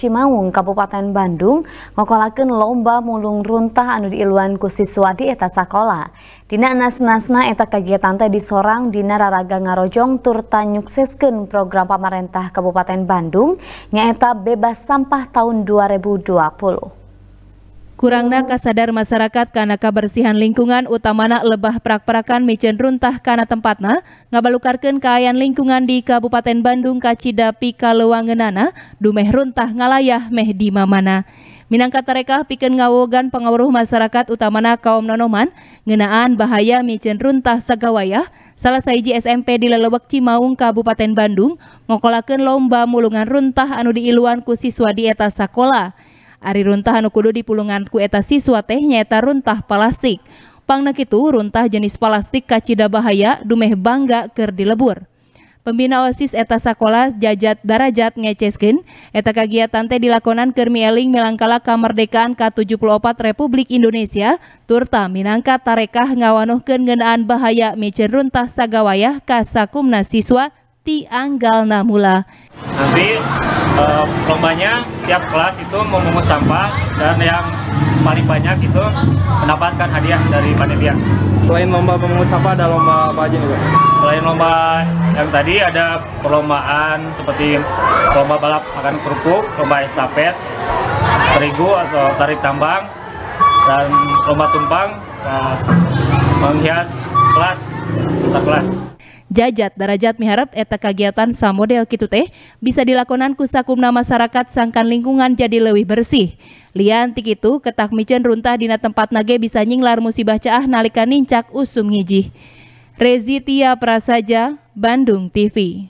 Cimaung, Kabupaten Bandung, ngokolakan lomba mulung runtah anu diiluan ku siswa di eta sakola. Dina nas-nasna eta kegiatan teh disorang dina raraga ngarojong turta nyukseskan program pemerintah Kabupaten Bandung nyaeta bebas sampah tahun 2020 kurangna kasadar masyarakat karena kebersihan lingkungan utamana lebah prak-prakan micen runtah karena tempatna ngabalukarkan keayaan lingkungan di Kabupaten Bandung Pika Kalewangenana dumeh runtah ngalayah meh di mamana Minangka mereka pikeun ngawogan pengawruh masyarakat utamana kaum nonoman ngenaan bahaya micen runtah sagawayah salah saiji SMP di Lelewek Cimaung Kabupaten Bandung ngokolakeun lomba mulungan runtah anu diiluan ku siswa di eta sekolah. Ari runtah anu kudu di pulunganku eta siswa teh nyaeta runtah plastik. Pangna kitu runtah jenis plastik kacida bahaya dumeh bangga ker dilebur. Pembina OSIS eta sakola jajat darajat ngeceskin, eta kegiatan teh dilakonan mieling melangkala kemerdekaan ka 74 Republik Indonesia, turta minangka tarekah ngawanohkeun ngeunaan bahaya mecer runtah sagawayah ka sakumna siswa Tianggal Namula. Nanti uh, lombanya tiap kelas itu memungut sampah dan yang paling banyak itu mendapatkan hadiah dari panitia. Selain lomba memungut sampah ada lomba apa aja nih Selain lomba yang tadi ada perlombaan seperti lomba balap makan kerupuk, lomba estafet, terigu atau tarik tambang, dan lomba tumpang uh, menghias kelas, kelas jajat darajat miharap eta kegiatan samodel kitu teh bisa dilakonan kusakumna masyarakat sangkan lingkungan jadi lebih bersih. Lian ti kitu ketak micen runtah dina tempat nage bisa nyinglar musibah caah nalika nincak usum ngijih. Rezitia Prasaja, Bandung TV.